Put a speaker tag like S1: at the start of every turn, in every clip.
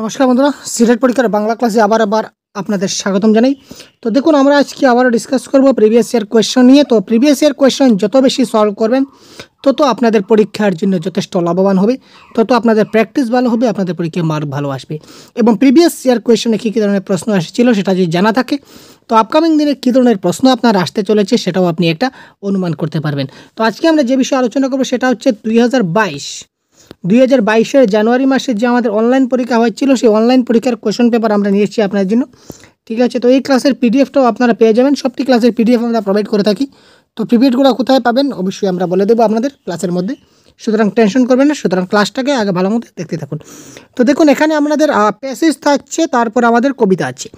S1: নমস্কার বন্ধুরা সিলেট পরীক্ষার বাংলা ক্লাসে আবার আবার আপনাদের স্বাগতম জানাই তো দেখুন আমরা আজকে আবারও ডিসকাস করব প্রিভিয়াস ইয়ার কোয়েশ্চন নিয়ে তো প্রিভিয়াস ইয়ার কোয়েশ্চন যত বেশি সলভ করবেন তত আপনাদের পরীক্ষার জন্য যথেষ্ট লাভবান হবে তত আপনাদের প্র্যাকটিস ভালো হবে আপনাদের পরীক্ষায় মার্ক ভালো আসবে এবং প্রিভিয়াস ইয়ার কোয়েশনে কী কী ধরনের প্রশ্ন এসেছিল সেটা যদি জানা থাকে তো আপকামিং দিনে কী ধরনের প্রশ্ন আপনার আসতে চলেছে সেটাও আপনি একটা অনুমান করতে পারবেন তো আজকে আমরা যে বিষয়ে আলোচনা করবো সেটা হচ্ছে দুই দুই হাজার বাইশের জানুয়ারি মাসে যে আমাদের অনলাইন পরীক্ষা হয়েছিল সেই অনলাইন পরীক্ষার কোয়েশন পেপার আমরা নিয়ে এসেছি আপনার জন্য ঠিক আছে তো এই ক্লাসের পিডিএফটাও আপনারা পেয়ে যাবেন সবটি ক্লাসের পিডিএফ আমরা প্রোভাইড করে থাকি তো পিডিএফগুলো কোথায় পাবেন অবশ্যই আমরা বলে দেবো আপনাদের ক্লাসের মধ্যে সুতরাং টেনশন করবেন না সুতরাং ক্লাসটাকে আগে ভালো মতো দেখতে থাকুন তো দেখুন এখানে আমাদের প্যাসেজ থাকছে তারপর আমাদের কবিতা আছে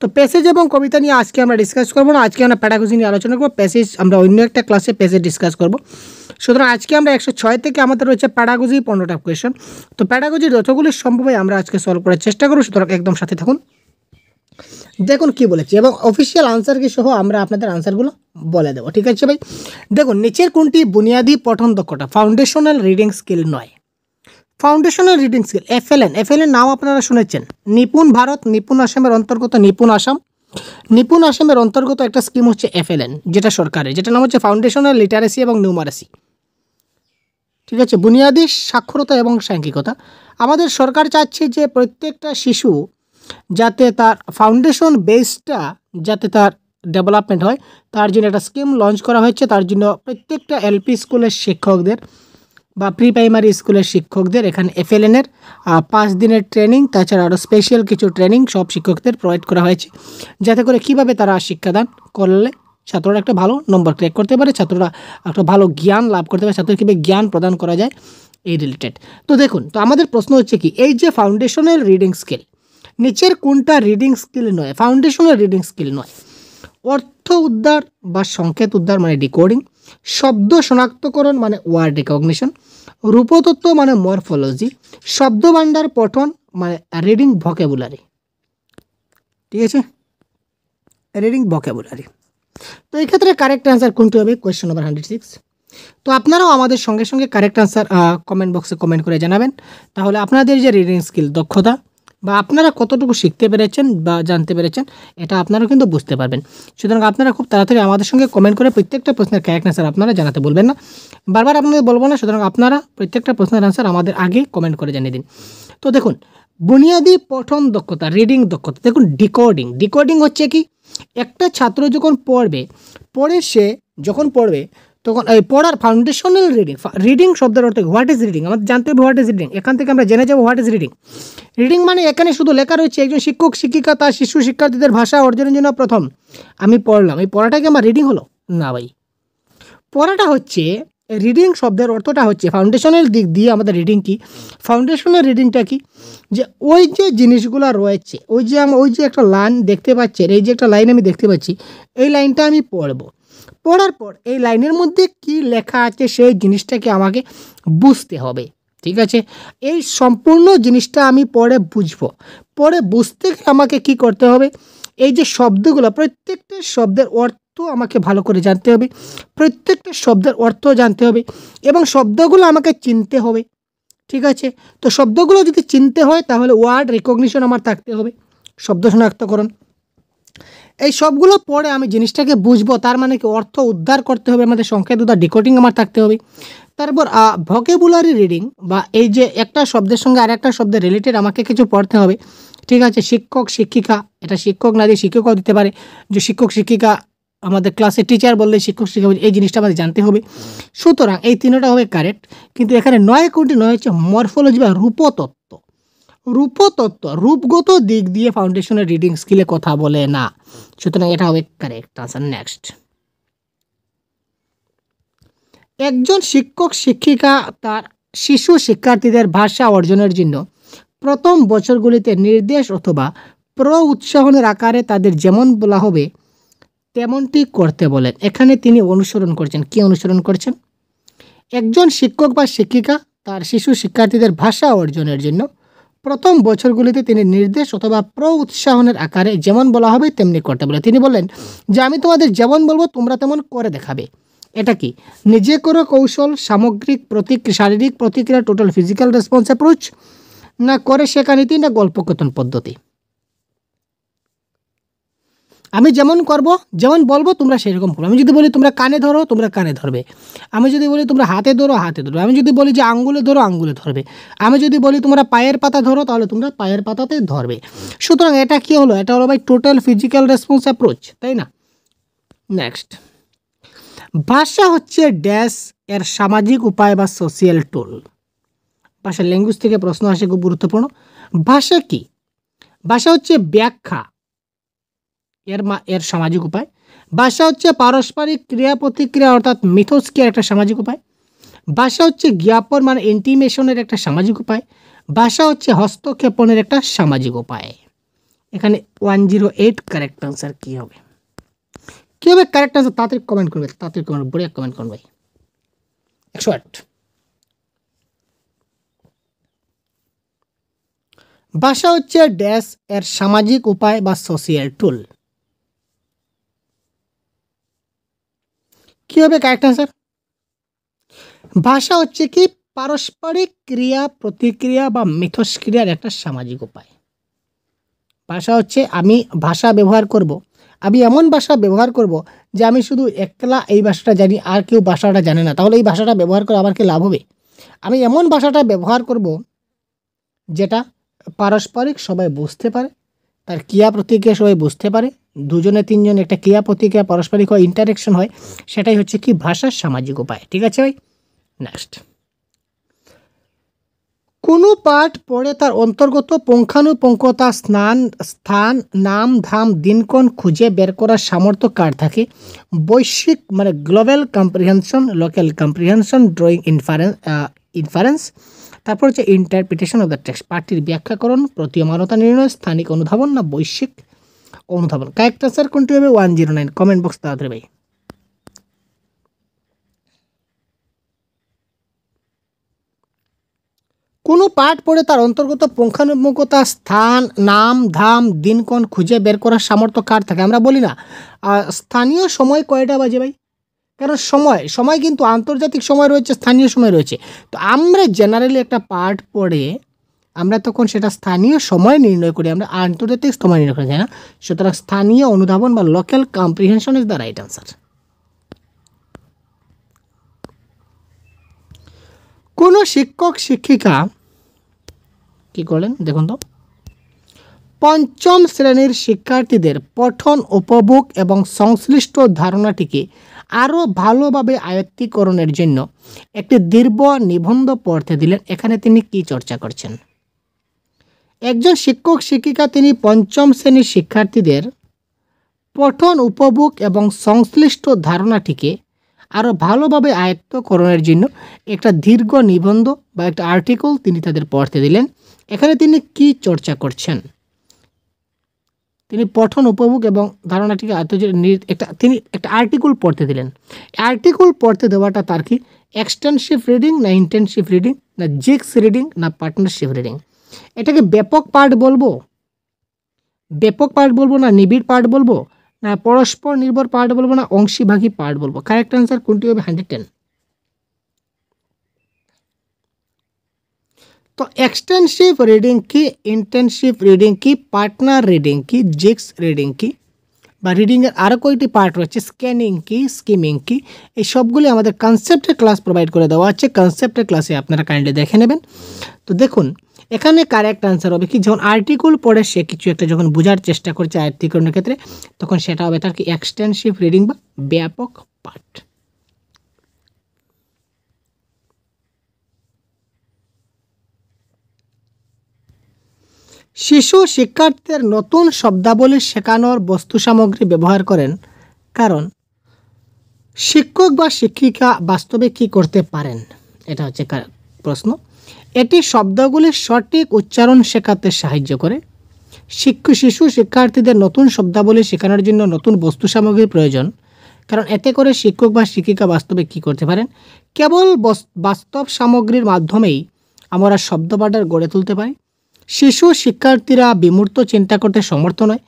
S1: তো প্যাসেজ এবং কবিতা নিয়ে আজকে আমরা ডিসকাস করবো না আজকে আমরা প্যাডাগোজি নিয়ে আলোচনা করবো প্যাসেজ আমরা অন্য একটা ক্লাসে প্যাসেজ ডিসকাস করবো সুতরাং আজকে আমরা একশো ছয় থেকে আমাদের রয়েছে প্যাডাগোজি পনেরোটা কোয়েশন তো প্যাডাগোজি যতগুলি সম্ভব আমরা আজকে সলভ করার চেষ্টা করবো সুতরাং একদম সাথে থাকুন দেখুন কি বলেছি এবং অফিসিয়াল কি সহ আমরা আপনাদের আনসারগুলো বলে দেবো ঠিক আছে ভাই দেখুন নিচের কোনটি বুনিয়াদি পঠন দক্ষতা ফাউন্ডেশনাল রিডিং স্কিল নয় foundational reading skill FLN FLN নাম আপনারা শুনেছেন নিপুণ ভারত নিপুণ আসামের অন্তর্গত নিপুণ আসাম নিপুণ আসামের অন্তর্গত একটা স্কিম হচ্ছে এফএলএন যেটা সরকারের যেটা নাম হচ্ছে ফাউন্ডেশনাল লিটারেসি এবং নিউমারেসি ঠিক আছে বুনিয়াদি সাক্ষরতা এবং সাংখ্যিকতা আমাদের সরকার চাচ্ছে যে প্রত্যেকটা শিশু যাতে তার ফাউন্ডেশন বেসটা যাতে তার ডেভেলপমেন্ট হয় তার জন্য একটা স্কিম লঞ্চ করা হয়েছে তার জন্য প্রত্যেকটা এলপি স্কুলের শিক্ষকদের বা প্রি প্রাইমারি স্কুলের শিক্ষকদের এখানে এফএলএনের পাঁচ দিনের ট্রেনিং তাছাড়া আরও স্পেশাল কিছু ট্রেনিং সব শিক্ষকদের প্রোভাইড করা হয়েছে যাতে করে কিভাবে তারা শিক্ষাদান করলে ছাত্ররা একটা ভালো নম্বর ক্রেক করতে পারে ছাত্ররা একটা ভালো জ্ঞান লাভ করতে পারে ছাত্রদের কীভাবে জ্ঞান প্রদান করা যায় এই রিলেটেড তো দেখুন তো আমাদের প্রশ্ন হচ্ছে কি এই যে ফাউন্ডেশনাল রিডিং স্কিল নিচের কোনটা রিডিং স্কিল নয় ফাউন্ডেশনাল রিডিং স্কিল নয় অর্থ উদ্ধার বা সংকেত উদ্ধার মানে ডিকোডিং শব্দ শনাক্তকরণ মানে ওয়ার্ড রিকগনিশন রূপতত্ত্ব মানে মরফোলজি শব্দভাণ্ডার পঠন মানে রিডিং ভকেবুলারি ঠিক আছে রিডিং ভকেবুলারি তো এক্ষেত্রে কারেক্ট অ্যান্সার কোনটি হবে কোয়েশ্চন নম্বর হান্ড্রেড সিক্স তো আপনারাও আমাদের সঙ্গে সঙ্গে কারেক্ট অ্যান্সার কমেন্ট বক্সে কমেন্ট করে জানাবেন তাহলে আপনাদের যে রিডিং স্কিল দক্ষতা বা আপনারা কতটুকু শিখতে পেরেছেন বা জানতে পেরেছেন এটা আপনারাও কিন্তু বুঝতে পারবেন সুতরাং আপনারা খুব তাড়াতাড়ি আমাদের সঙ্গে কমেন্ট করে প্রত্যেকটা প্রশ্নের ক্যারেক্ট অ্যান্সার আপনারা জানাতে বলবেন না বারবার আপনাদের বলবো না সুতরাং আপনারা প্রত্যেকটা প্রশ্নের অ্যান্সার আমাদের আগে কমেন্ট করে জানিয়ে দিন তো দেখুন বুনিয়াদি পঠন দক্ষতা রিডিং দক্ষতা দেখুন ডিকোডিং ডিকোডিং হচ্ছে কি একটা ছাত্র যখন পড়বে পড়ে সে যখন পড়বে তখন এই পড়ার ফাউন্ডেশনাল রিডিং রিডিং শব্দের অর্থ হোয়াট ইজ রিডিং আমাদের জানতে হবে হোয়াট ইজ রিডিং এখান থেকে আমরা জেনে যাবো হোয়াট ইজ রিডিং রিডিং মানে এখানে শুধু লেখা রয়েছে একজন শিক্ষক শিক্ষিকা তার শিশু শিক্ষার্থীদের ভাষা অর্জনের জন্য প্রথম আমি পড়লাম এই পড়াটাকে আমার রিডিং হলো না ভাই পড়াটা হচ্ছে রিডিং শব্দের অর্থটা হচ্ছে ফাউন্ডেশনের দিক দিয়ে আমাদের রিডিং কি ফাউন্ডেশনের রিডিংটা কি যে ওই যে জিনিসগুলো রয়েছে ওই যে আমি ওই যে একটা লাইন দেখতে পাচ্ছেন এই যে একটা লাইন আমি দেখতে পাচ্ছি এই লাইনটা আমি পড়বো পড়ার পর এই লাইনের মধ্যে কি লেখা আছে সেই জিনিসটাকে আমাকে বুঝতে হবে ঠিক আছে এই সম্পূর্ণ জিনিসটা আমি পরে বুঝব পরে বুঝতে আমাকে কি করতে হবে এই যে শব্দগুলো প্রত্যেকটা শব্দের অর্থ আমাকে ভালো করে জানতে হবে প্রত্যেকটা শব্দের অর্থ জানতে হবে এবং শব্দগুলো আমাকে চিনতে হবে ঠিক আছে তো শব্দগুলো যদি চিনতে হয় তাহলে ওয়ার্ড রিকগনিশন আমার থাকতে হবে শব্দ শনাক্তকরণ এই সবগুলো পরে আমি জিনিসটাকে বুঝবো তার মানে কি অর্থ উদ্ধার করতে হবে আমাদের সংখ্যা দুধা ডিকোডিং আমার থাকতে হবে তারপর ভকেবুলারি রিডিং বা এই যে একটা শব্দের সঙ্গে আর একটা শব্দের রিলেটেড আমাকে কিছু পড়তে হবে ঠিক আছে শিক্ষক শিক্ষিকা এটা শিক্ষক না দিয়ে শিক্ষকও দিতে পারে যে শিক্ষক শিক্ষিকা আমাদের ক্লাসে টিচার বললে শিক্ষক শিক্ষিকা এই জিনিসটা আমাদের জানতে হবে সুতরাং এই তিনটা হবে কারেক্ট কিন্তু এখানে নয় কোনটি নয় হচ্ছে মরফোলজি বা রূপতত্ত্ব রূপতত্ত্ব রূপগত দিক দিয়ে ফাউন্ডেশনের রিডিং স্কিলে কথা বলে না সুতরাং এটা হবে কারেক্ট আনসার নেক্সট একজন শিক্ষক শিক্ষিকা তার শিশু শিক্ষার্থীদের ভাষা অর্জনের জন্য প্রথম বছরগুলিতে নির্দেশ অথবা প্র উৎসাহনের আকারে তাদের যেমন বলা হবে তেমনটি করতে বলেন এখানে তিনি অনুসরণ করছেন কি অনুসরণ করছেন একজন শিক্ষক বা শিক্ষিকা তার শিশু শিক্ষার্থীদের ভাষা অর্জনের জন্য প্রথম বছরগুলিতে তিনি নির্দেশ অথবা প্র উৎসাহনের আকারে যেমন বলা হবে তেমনি করতে বলে তিনি বললেন যে আমি তোমাদের যেমন বলবো তোমরা তেমন করে দেখাবে এটা কি নিজে করো কৌশল সামগ্রিক প্রতিক্রিয়া শারীরিক প্রতিক্রিয়া টোটাল ফিজিক্যাল রেসপন্স অ্যাপ্রোচ না করে শেখা নীতি না গল্পকথন পদ্ধতি আমি যেমন করব যেমন বলবো তোমরা সেরকম করবো আমি যদি বলি তোমরা কানে ধরো তোমরা কানে ধরবে আমি যদি বলি তোমরা হাতে ধরো হাতে ধরবে আমি যদি বলি যে আঙ্গুলে ধরো আঙ্গুলে ধরবে আমি যদি বলি তোমরা পায়ের পাতা ধরো তাহলে তোমরা পায়ের পাতাতে ধরবে সুতরাং এটা কি হলো এটা হলো ভাই টোটাল ফিজিক্যাল রেসপন্স অ্যাপ্রোচ তাই না নেক্সট ভাষা হচ্ছে ড্যাশ এর সামাজিক উপায় বা সোশিয়াল টুল ভাষা ল্যাঙ্গুয়েজ থেকে প্রশ্ন আসে খুব গুরুত্বপূর্ণ ভাষা কি ভাষা হচ্ছে ব্যাখ্যা এর মা এর সামাজিক উপায় ভাষা হচ্ছে পারস্পরিক ক্রিয়া প্রতিক্রিয়া অর্থাৎ মিথস্ক্রিয়ার একটা সামাজিক উপায় ভাষা হচ্ছে জ্ঞাপন মানে ইন্টিমেশনের একটা সামাজিক উপায় ভাষা হচ্ছে হস্তক্ষেপণের একটা সামাজিক উপায় এখানে one zero eight correct answer কী হবে কী হবে কারেক্ট আনসার তাড়াতাড়ি কমেন্ট করবে তাড়াতাড়ি কমেন্ট বড়িয়া কমেন্ট করুন ভাই একশো আট ভাষা হচ্ছে ড্যাশ এর সামাজিক উপায় বা সোশিয়াল টুল কী হবে কারেক্ট অ্যান্সার ভাষা হচ্ছে কি পারস্পরিক ক্রিয়া প্রতিক্রিয়া বা মিথস্ক্রিয়ার একটা সামাজিক উপায় ভাষা হচ্ছে আমি ভাষা ব্যবহার করব। আমি এমন ভাষা ব্যবহার করব যে আমি শুধু একলা এই ভাষাটা জানি আর কেউ ভাষাটা জানে না তাহলে এই ভাষাটা ব্যবহার করে আমার কি লাভ হবে আমি এমন ভাষাটা ব্যবহার করব যেটা পারস্পরিক সবাই বুঝতে পারে তার ক্রিয়া প্রতিক্রিয়া সবাই বুঝতে পারে দুজনে তিনজন একটা ক্রিয়া প্রতিক্রিয়া পারস্পরিক হয় ইন্টারেকশন হয় সেটাই হচ্ছে কি ভাষার সামাজিক উপায় ঠিক আছে ভাই নেক্সট কোনো পাঠ পড়ে তার অন্তর্গত পুঙ্খানুপুঙ্খতা স্নান স্থান নাম ধাম দিনকণ খুঁজে বের করার সামর্থ্য কার থাকে বৈশ্বিক মানে global comprehension local comprehension drawing inference inference তারপর হচ্ছে ইন্টারপ্রিটেশন অফ দ্য টেক্সট পার্টির ব্যাখ্যাকরণ প্রতীয়মানতা নির্ণয় স্থানিক অনুধাবন না বৈশ্বিক অনুধাবন কারেক্ট আনসার কোনটি হবে one zero nine comment box তাড়াতাড়ি ভাই কোনো পাঠ পড়ে তার অন্তর্গত পুঙ্খানুপুঙ্খতা স্থান নাম ধাম দিনক্ষণ খুঁজে বের করার সামর্থ্য কার থাকে আমরা বলি না স্থানীয় সময় কয়টা বাজে ভাই কারণ সময় সময় কিন্তু আন্তর্জাতিক সময় রয়েছে স্থানীয় সময় রয়েছে তো আমরা জেনারেলি একটা পাঠ পড়ে আমরা তখন সেটা স্থানীয় সময় নির্ণয় করি আমরা আন্তর্জাতিক সময় নির্ণয় করি না সুতরাং স্থানীয় অনুধাবন বা local comprehension is the right answer কোনো শিক্ষক শিক্ষিকা কি করলেন দেখুন তো পঞ্চম শ্রেণীর শিক্ষার্থীদের পঠন উপভোগ এবং সংশ্লিষ্ট ধারণাটিকে আরও ভালোভাবে আয়ত্তিকরণের জন্য একটি দীর্ঘ নিবন্ধ পড়তে দিলেন এখানে তিনি কি চর্চা করছেন একজন শিক্ষক শিক্ষিকা তিনি পঞ্চম শ্রেণীর শিক্ষার্থীদের পঠন উপভোগ এবং সংশ্লিষ্ট ধারণাটিকে আরও ভালোভাবে আয়ত্তকরণের জন্য একটা দীর্ঘ নিবন্ধ বা একটা আর্টিকেল তিনি তাদের পড়তে দিলেন এখানে তিনি কি চর্চা করছেন তিনি পঠন উপভোগ এবং ধারণাটিকে একটা তিনি একটা আর্টিকেল পড়তে দিলেন আর্টিকেল পড়তে দেওয়াটা তার কি এক্সটেনশিভ রিডিং না ইন্টেনশিভ রিডিং না জিক্স রিডিং না পার্টনারশিপ রিডিং এটাকে ব্যাপক পাঠ বলবো ব্যাপক পাঠ বলবো না নিবিড় পাঠ বলবো না পরস্পর নির্ভর পাঠ বলবো না অংশীভাগী পাঠ বলবো কারেক্ট অ্যান্সার কোনটি হবে হান্ড্রেড টেন তো এক্সটেন্সিভ রিডিং কি ইন্টেন্সিভ রিডিং কি পার্টনার রিডিং কি জিক্স রিডিং কি বা রিডিংয়ের আরও কয়েকটি পার্ট রয়েছে স্ক্যানিং কি স্কিমিং কি এই সবগুলি আমাদের কনসেপ্টের ক্লাস প্রোভাইড করে দেওয়া আছে কনসেপ্টের ক্লাসে আপনারা কাইন্ডলি দেখে নেবেন তো দেখুন এখানে কারেক্ট আনসার হবে কি যখন আর্টিকল পড়ে সে কিছু একটা যখন বোঝার চেষ্টা করছে আয়ত্তিকরণের ক্ষেত্রে তখন সেটা হবে তার কি এক্সটেন্সিভ রিডিং বা ব্যাপক পাঠ শিশু শিক্ষার্থীদের নতুন শব্দাবলী শেখানোর বস্তু সামগ্রী ব্যবহার করেন কারণ শিক্ষক বা শিক্ষিকা বাস্তবে কি করতে পারেন এটা হচ্ছে কারণ প্রশ্ন এটি শব্দগুলির সঠিক উচ্চারণ শেখাতে সাহায্য করে শিক্ষ শিশু শিক্ষার্থীদের নতুন শব্দাবলী শেখানোর জন্য নতুন বস্তু সামগ্রীর প্রয়োজন কারণ এতে করে শিক্ষক বা শিক্ষিকা বাস্তবে কি করতে পারেন কেবল বাস্তব সামগ্রীর মাধ্যমেই আমরা শব্দ বাটার গড়ে তুলতে পারি শিশু শিক্ষার্থীরা বিমূর্ত চিন্তা করতে সমর্থ নয়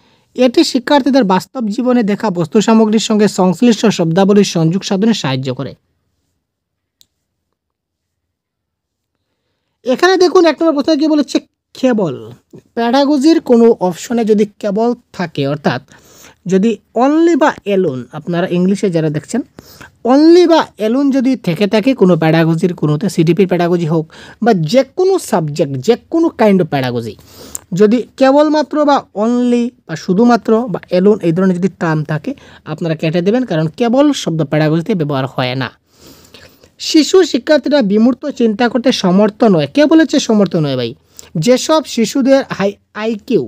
S1: এটি শিক্ষার্থীদের বাস্তব জীবনে দেখা বস্তু সামগ্রীর সঙ্গে সংশ্লিষ্ট শব্দাবলীর সংযোগ সাধনে সাহায্য করে এখানে দেখুন এক নম্বর প্রশ্নে কি বলেছে কেবল প্যাডাগোজির কোনো অপশনে যদি কেবল থাকে অর্থাৎ যদি অনলি বা এলুন আপনারা ইংলিশে যারা দেখছেন অনলি বা এলুন যদি থেকে থাকে কোনো প্যাডাগোজির কোনোতে সিডিপির প্যাডাগোজি হোক বা যে কোনো সাবজেক্ট যে কোনো কাইন্ড অফ প্যারাগোজি যদি কেবলমাত্র বা অনলি বা শুধুমাত্র বা এলুন এই ধরনের যদি টার্ম থাকে আপনারা কেটে দেবেন কারণ কেবল শব্দ প্যারাগোজিতে ব্যবহার হয় না শিশু শিক্ষার্থীরা বিমূর্ত চিন্তা করতে সমর্থ নয় কে বলেছে সমর্থ নয় ভাই যেসব শিশুদের হাই আইকিউ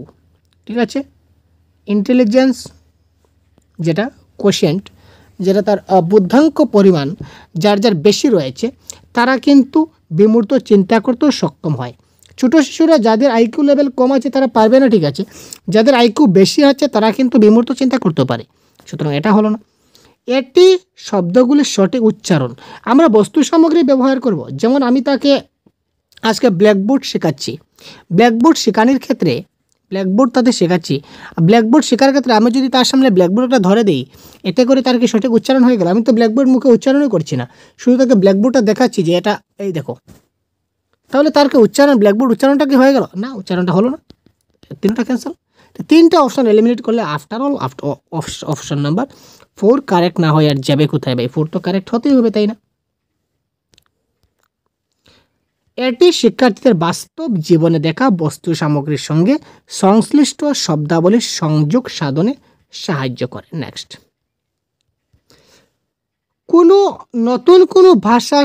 S1: ঠিক আছে ইন্টেলিজেন্স যেটা কোশেন্ট যেটা তার বুদ্ধাঙ্ক পরিমাণ যার যার বেশি রয়েছে তারা কিন্তু বিমূর্ত চিন্তা করতেও সক্ষম হয় ছোটো শিশুরা যাদের আইকিউ লেভেল কম আছে তারা পারবে না ঠিক আছে যাদের আইকিউ বেশি আছে তারা কিন্তু বিমূর্ত চিন্তা করতে পারে সুতরাং এটা হলো না এটি শব্দগুলির সঠিক উচ্চারণ আমরা বস্তু সামগ্রী ব্যবহার করব যেমন আমি তাকে আজকে ব্ল্যাকবোর্ড শেখাচ্ছি ব্ল্যাকবোর্ড শেখানোর ক্ষেত্রে ব্ল্যাকবোর্ড তাদের শেখাচ্ছি ব্ল্যাকবোর্ড শেখার ক্ষেত্রে আমি যদি তার সামনে ব্ল্যাকবোর্ডটা ধরে দিই এতে করে তার কি সঠিক উচ্চারণ হয়ে গেল আমি তো ব্ল্যাকবোর্ড মুখে উচ্চারণই করছি না শুধু তাকে ব্ল্যাকবোর্ডটা দেখাচ্ছি যে এটা এই দেখো তাহলে তার কি উচ্চারণ ব্ল্যাকবোর্ড উচ্চারণটা কি হয়ে গেল না উচ্চারণটা হলো না তিনটা ক্যান্সেল তিনটা অপশান এলিমিনেট করলে after all option number four correct না হয় আর যাবে কোথায় ভাই ফোর তো কারেক্ট হতেই হবে তাই না এটি শিক্ষার্থীদের বাস্তব জীবনে দেখা বস্তু সামগ্রীর সঙ্গে সংশ্লিষ্ট শব্দাবলীর সংযোগ সাধনে সাহায্য করে নেক্সট কোনো নতুন কোনো ভাষা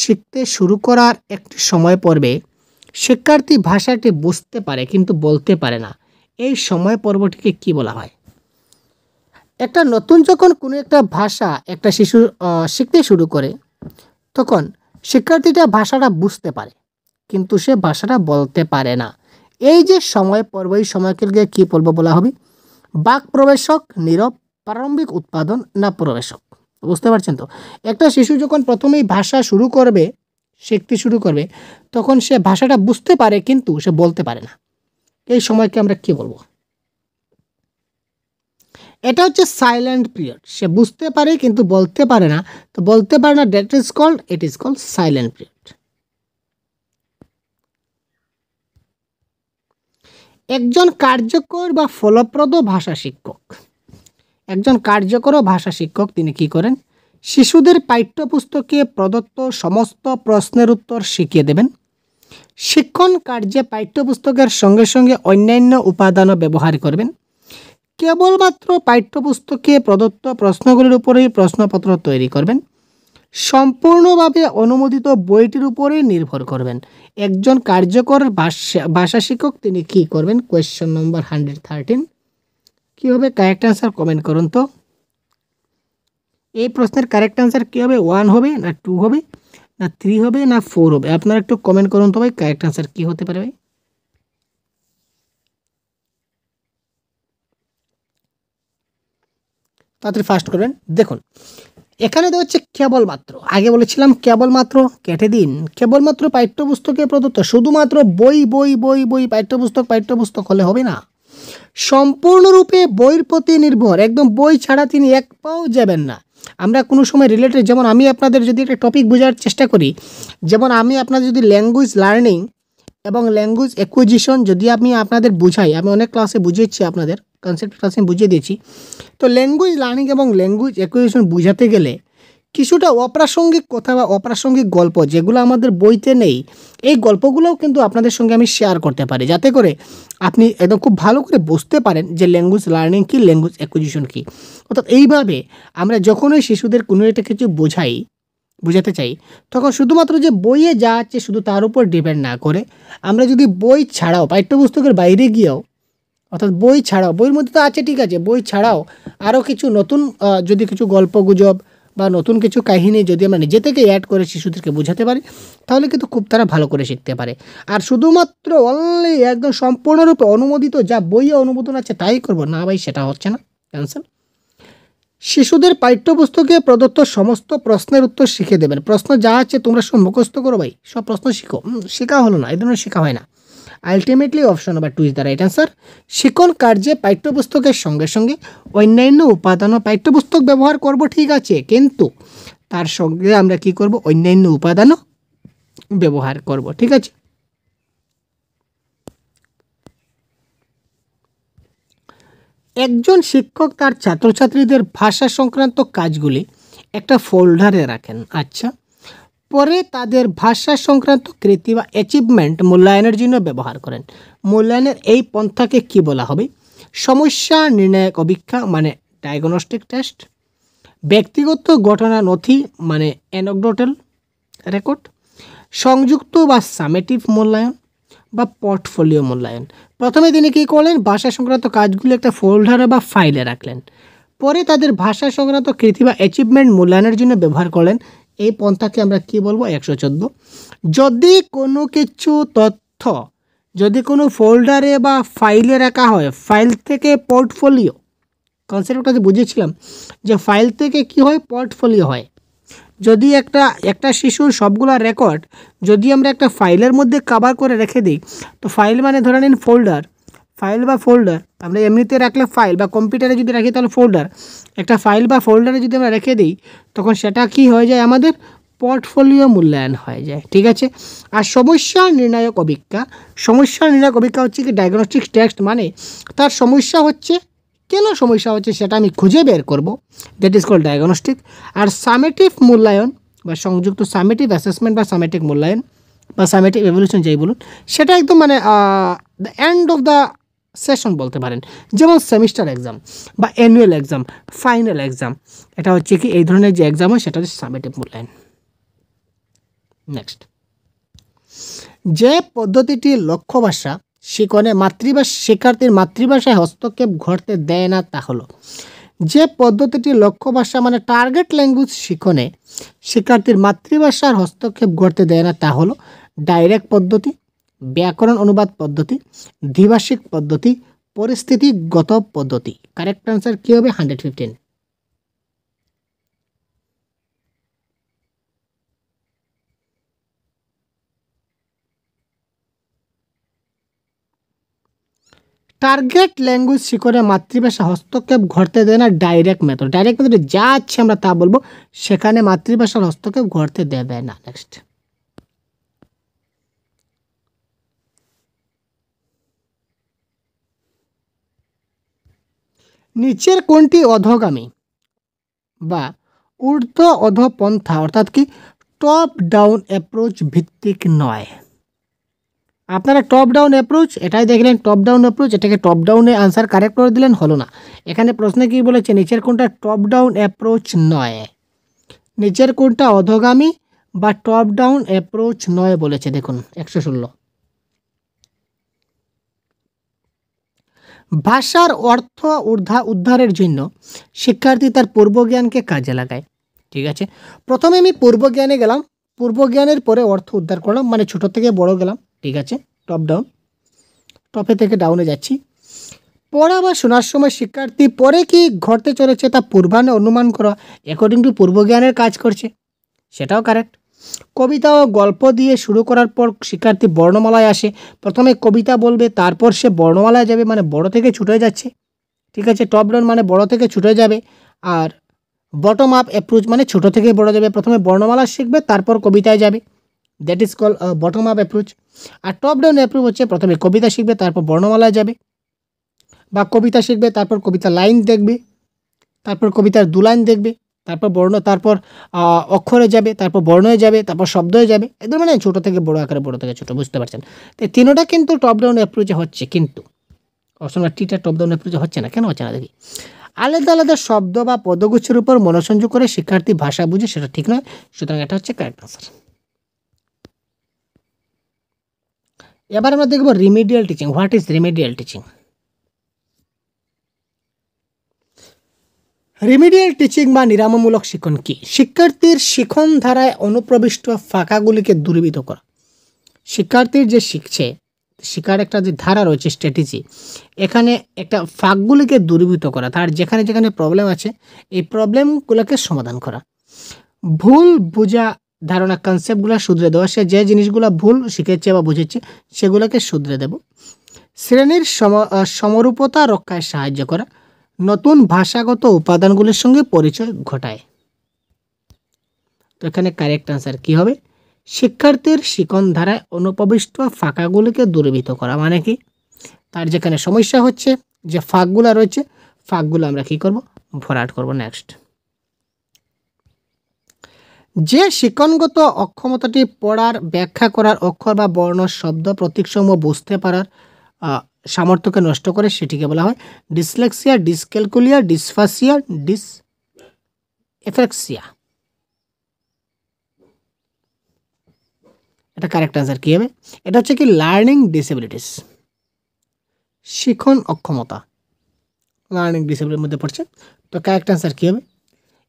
S1: শিখতে শুরু করার একটি সময় পর্বে শিক্ষার্থী ভাষাটি বুঝতে পারে কিন্তু বলতে পারে না এই সময় পর্বটিকে কি বলা হয় একটা নতুন যখন কোনো একটা ভাষা একটা শিশু শিখতে শুরু করে তখন শিক্ষার্থীটা ভাষাটা বুঝতে পারে কিন্তু সে ভাষাটা বলতে পারে না এই যে সময় পর্ব এই সময়কে কী পর্ব বলা হবে বাক প্রবেশক নীরব প্রারম্ভিক উৎপাদন না প্রবেশক বুঝতে পারছেন তো একটা শিশু যখন প্রথমেই ভাষা শুরু করবে শিখতে শুরু করবে তখন সে ভাষাটা বুঝতে পারে কিন্তু সে বলতে পারে না এই সময়কে আমরা কী বলবো এটা হচ্ছে সাইলেন্ট পিরিয়ড সে বুঝতে পারে কিন্তু বলতে পারে না তো বলতে পারে না that is called it is called silent period একজন কার্যকর বা ফলপ্রদ ভাষা শিক্ষক একজন কার্যকর ভাষা শিক্ষক তিনি কি করেন শিশুদের পাঠ্যপুস্তকে প্রদত্ত সমস্ত প্রশ্নের উত্তর শিখিয়ে দেবেন শিক্ষণ কার্যে পাঠ্যপুস্তকের সঙ্গে সঙ্গে অন্যান্য উপাদানও ব্যবহার করবেন কেবলমাত্র পাঠ্যপুস্তকে প্রদত্ত প্রশ্নগুলির উপরেই প্রশ্নপত্র তৈরি করবেন সম্পূর্ণভাবে অনুমোদিত বইটির উপরে নির্ভর করবেন একজন কার্যকর ভাষা শিক্ষক তিনি কি করবেন কোয়েশ্চন নম্বর হান্ড্রেড থার্টিন কী হবে কারেক্ট অ্যান্সার কমেন্ট করুন তো এই প্রশ্নের কারেক্ট অ্যান্সার কী হবে ওয়ান হবে না টু হবে না থ্রি হবে না ফোর হবে আপনারা একটু কমেন্ট করুন তো ভাই কারেক্ট অ্যান্সার কী হতে পারে ভাই তাড়াতাড়ি ফার্স্ট করবেন দেখুন এখানে দেওয়া হচ্ছে কেবলমাত্র আগে বলেছিলাম কেবলমাত্র কেটে দিন কেবলমাত্র পাঠ্যপুস্তকে প্রদত্ত শুধুমাত্র বই বই বই বই পাঠ্যপুস্তক পাঠ্যপুস্তক হলে হবে না সম্পূর্ণরূপে বইয়ের প্রতি নির্ভর একদম বই ছাড়া তিনি এক পাও যাবেন না আমরা কোনো সময় রিলেটেড যেমন আমি আপনাদের যদি একটা টপিক বোঝার চেষ্টা করি যেমন আমি আপনাদের যদি ল্যাঙ্গুয়েজ লার্নিং এবং ল্যাঙ্গুয়েজ অ্যাকুইজিশন যদি আমি আপনাদের বুঝাই আমি অনেক ক্লাসে বুঝিয়েছি আপনাদের কনসেপ্ট ক্লাসে বুঝিয়ে দিয়েছি তো ল্যাঙ্গুয়েজ লার্নিং এবং ল্যাঙ্গুয়েজ অ্যাকুইজিশন বুঝাতে গেলে কিছুটা অপ্রাসঙ্গিক কথা বা অপ্রাসঙ্গিক গল্প যেগুলো আমাদের বইতে নেই এই গল্পগুলোও কিন্তু আপনাদের সঙ্গে আমি শেয়ার করতে পারি যাতে করে আপনি একদম খুব ভালো করে বুঝতে পারেন যে ল্যাঙ্গুয়েজ লার্নিং কী ল্যাঙ্গুয়েজ অ্যাকুইজিশন কী অর্থাৎ এইভাবে আমরা যখনই শিশুদের কোনো একটা কিছু বোঝাই বুঝাতে চাই তখন শুধুমাত্র যে বইয়ে যা আছে শুধু তার উপর ডিপেন্ড না করে আমরা যদি বই ছাড়াও পাঠ্যপুস্তকের বাইরে গিয়েও অর্থাৎ বই ছাড়াও বইয়ের মধ্যে তো আছে ঠিক আছে বই ছাড়াও আরও কিছু নতুন যদি কিছু গল্প গুজব বা নতুন কিছু কাহিনী যদি আমরা নিজে থেকে অ্যাড করে শিশুদেরকে বোঝাতে পারি তাহলে কিন্তু খুব তারা ভালো করে শিখতে পারে আর শুধুমাত্র অনলি একদম সম্পূর্ণরূপে অনুমোদিত যা বইয়ে অনুমোদন আছে তাই করবো না ভাই সেটা হচ্ছে না ক্যান্সেল শিশুদের পাঠ্যপুস্তকে প্রদত্ত সমস্ত প্রশ্নের উত্তর শিখে দেবেন প্রশ্ন যা আছে তোমরা সব মুখস্থ করো ভাই সব প্রশ্ন শিখো শেখা হলো না এই ধরনের শেখা হয় না ultimately option number two is the right answer শিক্ষণ কার্যে পাঠ্যপুস্তকের সঙ্গে সঙ্গে অন্যান্য উপাদান ও পাঠ্যপুস্তক ব্যবহার করব ঠিক আছে কিন্তু তার সঙ্গে আমরা কি করব অন্যান্য উপাদানও ব্যবহার করব ঠিক আছে একজন শিক্ষক তার ছাত্রছাত্রীদের ভাষা সংক্রান্ত কাজগুলি একটা ফোল্ডারে রাখেন আচ্ছা পরে তাদের ভাষা সংক্রান্ত কৃতি বা অ্যাচিভমেন্ট মূল্যায়নের জন্য ব্যবহার করেন মূল্যায়নের এই পন্থাকে কি বলা হবে সমস্যা নির্ণায়ক অভিক্ষা মানে ডায়াগনস্টিক টেস্ট ব্যক্তিগত ঘটনা নথি মানে অ্যানকডোটাল রেকর্ড সংযুক্ত বা সামেটিভ মূল্যায়ন বা পোর্টফোলিও মূল্যায়ন প্রথমে তিনি কী করলেন ভাষা সংক্রান্ত কাজগুলো একটা ফোল্ডারে বা ফাইলে রাখলেন পরে তাদের ভাষা সংক্রান্ত কৃতি বা অ্যাচিভমেন্ট মূল্যায়নের জন্য ব্যবহার করলেন এই পন্থাকে আমরা কি বলবো একশো চোদ্দো যদি কোনো কিছু তথ্য যদি কোনো ফোল্ডারে বা ফাইলে রাখা হয় ফাইল থেকে পোর্টফোলিও কনসেপ্টটা বুঝেছিলাম যে ফাইল থেকে কি হয় পোর্টফোলিও হয় যদি একটা একটা শিশুর সবগুলা রেকর্ড যদি আমরা একটা ফাইলের মধ্যে কাভার করে রেখে দিই তো ফাইল মানে ধরে নিন ফোল্ডার ফাইল বা ফোল্ডার আমরা এমনিতে রাখলে ফাইল বা কম্পিউটারে যদি রাখি তাহলে ফোল্ডার একটা ফাইল বা ফোল্ডারে যদি আমরা রেখে দিই তখন সেটা কি হয়ে যায় আমাদের পোর্টফোলিও মূল্যায়ন হয়ে যায় ঠিক আছে আর সমস্যা নির্ণায়ক অভিজ্ঞা সমস্যা নির্ণায়ক অভিজ্ঞা হচ্ছে কি ডায়াগনস্টিক টেক্সট মানে তার সমস্যা হচ্ছে কেন সমস্যা হচ্ছে সেটা আমি খুঁজে বের করব দ্যাট ইজ কল ডায়াগনস্টিক আর সামেটিভ মূল্যায়ন বা সংযুক্ত সামেটিভ অ্যাসেসমেন্ট বা সামেটিক মূল্যায়ন বা সামেটিভ এভলিউশন যাই বলুন সেটা একদম মানে the end of the session বলতে পারেন যেমন সেমিস্টার এক্সাম বা অ্যানুয়াল এক্সাম ফাইনাল এক্সাম এটা হচ্ছে কি এই ধরনের যে এক্সাম হয় সেটা হচ্ছে সামেটিভ মূল্যায়ন নেক্সট যে পদ্ধতিটি লক্ষ্য ভাষা শিকনে মাতৃভাষা শিক্ষার্থীর মাতৃভাষায় হস্তক্ষেপ ঘটতে দেয় না তা হলো যে পদ্ধতিটি লক্ষ্য ভাষা মানে টার্গেট ল্যাঙ্গুয়েজ শিখনে শিক্ষার্থীর মাতৃভাষার হস্তক্ষেপ ঘটতে দেয় না তা হলো ডাইরেক্ট পদ্ধতি ব্যাকরণ অনুবাদ পদ্ধতি দ্বিভাষিক পদ্ধতি পরিস্থিতিগত পদ্ধতি কারেক্ট আনসার কী হবে হান্ড্রেড ফিফটিন টার্গেট ল্যাঙ্গুয়েজ শিখরে মাতৃভাষা হস্তক্ষেপ ঘটতে দেয় না ডাইরেক্ট মেথড ডাইরেক্ট মেথডে যা আছে আমরা তা বলবো সেখানে মাতৃভাষার হস্তক্ষেপ ঘটতে দেবে না নেক্সট নিচের কোনটি অধগামী বা ঊর্ধ্ব অধপন্থা অর্থাৎ কি টপ ডাউন অ্যাপ্রোচ ভিত্তিক নয় আপনারা টপ ডাউন অ্যাপ্রোচ এটাই দেখলেন টপ ডাউন অ্যাপ্রোচ এটাকে টপ ডাউনে আনসার কারেক্ট করে দিলেন হলো না এখানে প্রশ্নে কি বলেছে নিচের কোনটা টপ ডাউন অ্যাপ্রোচ নয় নিচের কোনটা অধগামী বা টপ ডাউন অ্যাপ্রোচ নয় বলেছে দেখুন একশো ষোলো ভাষার অর্থ উর্ধা উদ্ধারের জন্য শিক্ষার্থী তার পূর্বজ্ঞানকে কাজে লাগায় ঠিক আছে প্রথমে আমি পূর্বজ্ঞানে গেলাম পূর্বজ্ঞানের পরে অর্থ উদ্ধার করলাম মানে ছোট থেকে বড় গেলাম ঠিক আছে টপ ডাউন টপে থেকে ডাউনে যাচ্ছি পড়া বা শোনার সময় শিক্ষার্থী পরে কি ঘটতে চলেছে তা পূর্বাণে অনুমান করা অ্যাকর্ডিং টু পূর্বজ্ঞানের কাজ করছে সেটাও কারেক্ট কবিতা ও গল্প দিয়ে শুরু করার পর শিক্ষার্থী বর্ণমালায় আসে প্রথমে কবিতা বলবে তারপর সে বর্ণমালায় যাবে মানে বড় থেকে ছুটে যাচ্ছে ঠিক আছে টপ ডাউন মানে বড় থেকে ছুটে যাবে আর বটম আপ অ্যাপ্রোচ মানে ছোট থেকে বড় যাবে প্রথমে বর্ণমালা শিখবে তারপর কবিতায় যাবে that is call bottom up approach আর টপ ডাউন অ্যাপ্রোচ হচ্ছে প্রথমে কবিতা শিখবে তারপর বর্ণমালায় যাবে বা কবিতা শিখবে তারপর কবিতা লাইন দেখবে তারপর কবিতার দু লাইন দেখবে তারপর বর্ণ তারপর অক্ষরে যাবে তারপর বর্ণয়ে যাবে তারপর শব্দয়ে যাবে এদের মানে ছোটো থেকে বড় আকারে বড় থেকে ছোটো বুঝতে পারছেন তাই তিনোটা কিন্তু টপ ডাউন অ্যাপ্রোচে হচ্ছে কিন্তু অপশন টিটা টপ ডাউন অ্যাপ্রোচে হচ্ছে না কেন হচ্ছে না দেখি আলাদা আলাদা শব্দ বা পদগুচ্ছের উপর মনোসংযোগ করে শিক্ষার্থী ভাষা বুঝে সেটা ঠিক নয় সুতরাং এটা হচ্ছে কারেক্ট আনসার এবার আমরা দেখব remedial teaching what is remedial teaching remedial teaching বা নিরামমূলক শিক্ষণ কি শিক্ষার্থীর শিখন ধারায় অনুপ্রবিষ্ট ফাঁকাগুলিকে দূরীভূত করা শিক্ষার্থীর যে শিখছে শিকার একটা যে ধারা রয়েছে স্ট্র্যাটেজি এখানে একটা ফাঁকগুলিকে দূরীভূত করা তার যেখানে যেখানে প্রবলেম আছে এই প্রবলেমগুলোকে সমাধান করা ভুল বোঝা ধারণা কনসেপ্টগুলো শুধরে দেওয়া সে যে জিনিসগুলো ভুল শিখেছে বা বুঝেছে সেগুলোকে শুধরে দেব শ্রেণীর সম সমরূপতা রক্ষায় সাহায্য করা নতুন ভাষাগত উপাদানগুলির সঙ্গে পরিচয় ঘটায় তো এখানে কারেক্ট আনসার কী হবে শিক্ষার্থীর শিকন ধারায় অনুপবিষ্ট ফাঁকাগুলিকে দূরীভূত করা মানে কি তার যেখানে সমস্যা হচ্ছে যে ফাঁকগুলো রয়েছে ফাঁকগুলো আমরা কি করব ভরাট করব নেক্সট যে শিকনগত অক্ষমতাটি পড়ার ব্যাখ্যা করার অক্ষর বা বর্ণ শব্দ প্রতীকসমূহ বুঝতে পারার সামর্থ্যকে নষ্ট করে সেটিকে বলা হয় ডিসলেক্সিয়া ডিসক্যালকুলিয়া ডিসফাসিয়া ডিস এফেক্সিয়া এটা কারেক্ট অ্যান্সার কী হবে এটা হচ্ছে কি লার্নিং ডিসেবিলিটিস শিখন অক্ষমতা লার্নিং ডিসেবিলিটির মধ্যে পড়ছে তো কারেক্ট অ্যান্সার কী হবে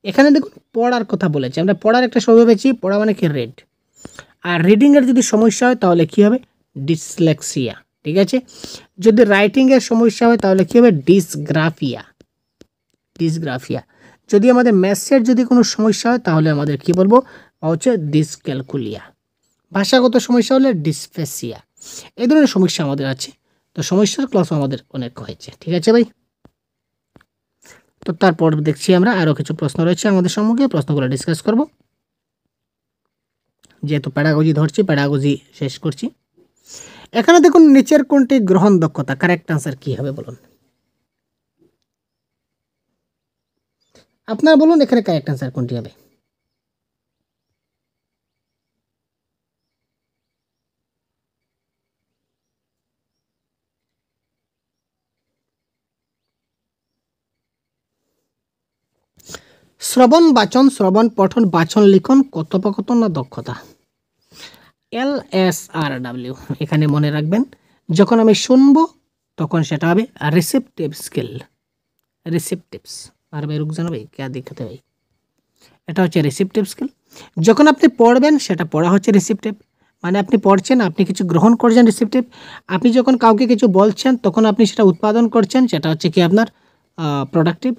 S1: এখানে দেখুন পড়ার কথা বলেছি আমরা পড়ার একটা সময় পেয়েছি পড়া মানে কি রেড আর রিডিংয়ের যদি সমস্যা হয় তাহলে কী হবে ডিসলেক্সিয়া ঠিক আছে যদি রাইটিংয়ের সমস্যা হয় তাহলে কী হবে ডিসগ্রাফিয়া ডিসগ্রাফিয়া যদি আমাদের ম্যাথসের যদি কোনো সমস্যা হয় তাহলে আমাদের কি বলবো হচ্ছে ডিসক্যালকুলিয়া ভাষাগত সমস্যা হলে ডিসপেসিয়া এই ধরনের সমস্যা আমাদের আছে তো সমস্যার ক্লাসও আমাদের অনেক হয়েছে ঠিক আছে ভাই তো তারপর দেখছি আমরা আরও কিছু প্রশ্ন রয়েছে আমাদের সম্মুখে প্রশ্নগুলো ডিসকাস করব যেহেতু প্যাডাগজি ধরছি প্যাডাগজি শেষ করছি এখানে দেখুন নিচের কোনটি গ্রহণ দক্ষতা কারেক্ট আনসার কী হবে বলুন আপনারা বলুন এখানে কারেক্ট আনসার কোনটি হবে শ্রবণ বাচন শ্রবণ পঠন বাচন লিখন কথোপকথন না দক্ষতা এল এস আর ডাব্লিউ এখানে মনে রাখবেন যখন আমি শুনবো তখন সেটা হবে রিসেপটিভ স্কিল রিসেপটিভস আর জানো ভাই কে দেখাতে ভাই এটা হচ্ছে রিসিপটিভ স্কিল যখন আপনি পড়বেন সেটা পড়া হচ্ছে রিসিপটিভ মানে আপনি পড়ছেন আপনি কিছু গ্রহণ করছেন রিসিপটিভ আপনি যখন কাউকে কিছু বলছেন তখন আপনি সেটা উৎপাদন করছেন সেটা হচ্ছে কি আপনার প্রোডাক্টিভ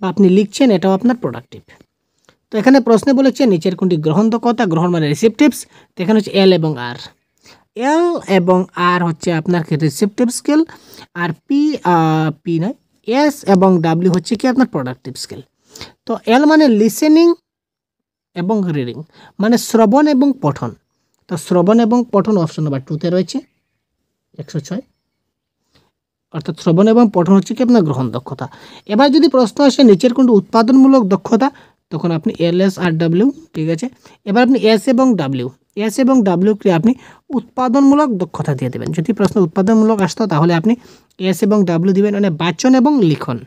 S1: বা আপনি লিখছেন এটাও আপনার প্রোডাক্টিভ তো এখানে প্রশ্নে বলেছে নিচের কোনটি গ্রহণক্ষতা গ্রহণ মানে রিসেপটিভস তো এখানে হচ্ছে এল এবং আর এল এবং আর হচ্ছে আপনার receptive skill R P P নয় এস এবং ডাব্লিউ হচ্ছে কি আপনার প্রোডাক্টিভ স্কেল তো এল মানে লিসেনিং এবং রিডিং মানে শ্রবণ এবং পঠন তো শ্রবণ এবং পঠন অপশন নাম্বার টুতে রয়েছে একশো ছয় অর্থাৎ শ্রবণ এবং পঠন হচ্ছে কি আপনার গ্রহণ দক্ষতা এবার যদি প্রশ্ন আসে নিচের কোনো উৎপাদনমূলক দক্ষতা তখন আপনি এল এস আর ডাব্লিউ ঠিক আছে এবার আপনি এস এবং ডাব্লিউ এস এবং ডাব্লিউকে আপনি উৎপাদনমূলক দক্ষতা দিয়ে দেবেন যদি প্রশ্ন উৎপাদনমূলক আসতো তাহলে আপনি এস এবং ডাব্লিউ দিবেন মানে বাচন এবং লিখন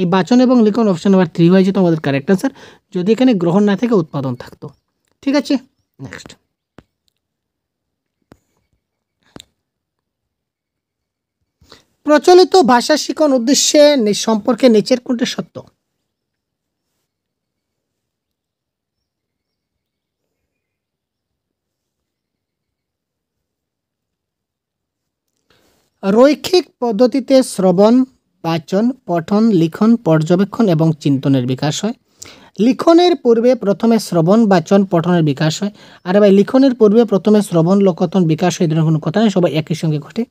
S1: এই বাচন এবং লিখন অপশন নাম্বার থ্রি হয়েছে আমাদের কারেক্ট অ্যান্সার যদি এখানে গ্রহণ না থাকে উৎপাদন থাকতো ঠিক আছে নেক্সট প্রচলিত ভাষা শিখন উদ্দেশ্যে সম্পর্কে নেচের কোনটি সত্য রৈখিক পদ্ধতিতে শ্রবণ বাচন পঠন লিখন পর্যবেক্ষণ এবং চিন্তনের বিকাশ হয় লিখনের পূর্বে প্রথমে শ্রবণ বাচন পঠনের বিকাশ হয় আর ভাই লিখনের পূর্বে প্রথমে শ্রবণ লোকথন বিকাশ হয় এদের কোনো কথা নেই সবাই একই সঙ্গে ঘটে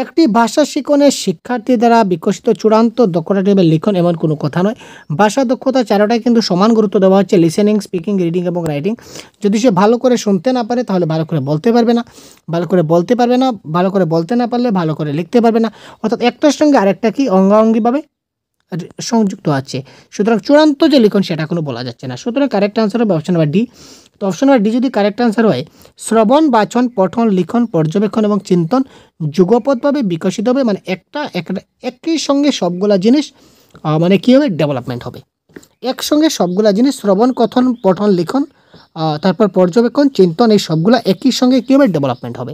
S1: একটি ভাষা শিখনে শিক্ষার্থী দ্বারা বিকশিত চূড়ান্ত দক্ষতা টেবিল লিখন এমন কোনো কথা নয় ভাষা দক্ষতা চারোটাই কিন্তু সমান গুরুত্ব দেওয়া হচ্ছে লিসেনিং স্পিকিং রিডিং এবং রাইটিং যদি সে ভালো করে শুনতে না পারে তাহলে ভালো করে বলতে পারবে না ভালো করে বলতে পারবে না ভালো করে বলতে না পারলে ভালো করে লিখতে পারবে না অর্থাৎ একটার সঙ্গে আরেকটা কি অঙ্গাঙ্গিভাবে সংযুক্ত আছে সুতরাং চূড়ান্ত যে লিখন সেটা কোনো বলা যাচ্ছে না সুতরাং কারেক্ট আনসার হবে অপশন ডি তো অপশন ডি যদি কারেক্ট আনসার হয় শ্রবণ বাচন পঠন লিখন পর্যবেক্ষণ এবং চিন্তন যুগপথভাবে বিকশিত হবে মানে একটা একটা একই সঙ্গে সবগুলা জিনিস মানে কী হবে ডেভেলপমেন্ট হবে একসঙ্গে সবগুলা জিনিস শ্রবণ কথন পঠন লিখন তারপর পর্যবেক্ষণ চিন্তন এই সবগুলো একই সঙ্গে কী হবে ডেভেলপমেন্ট হবে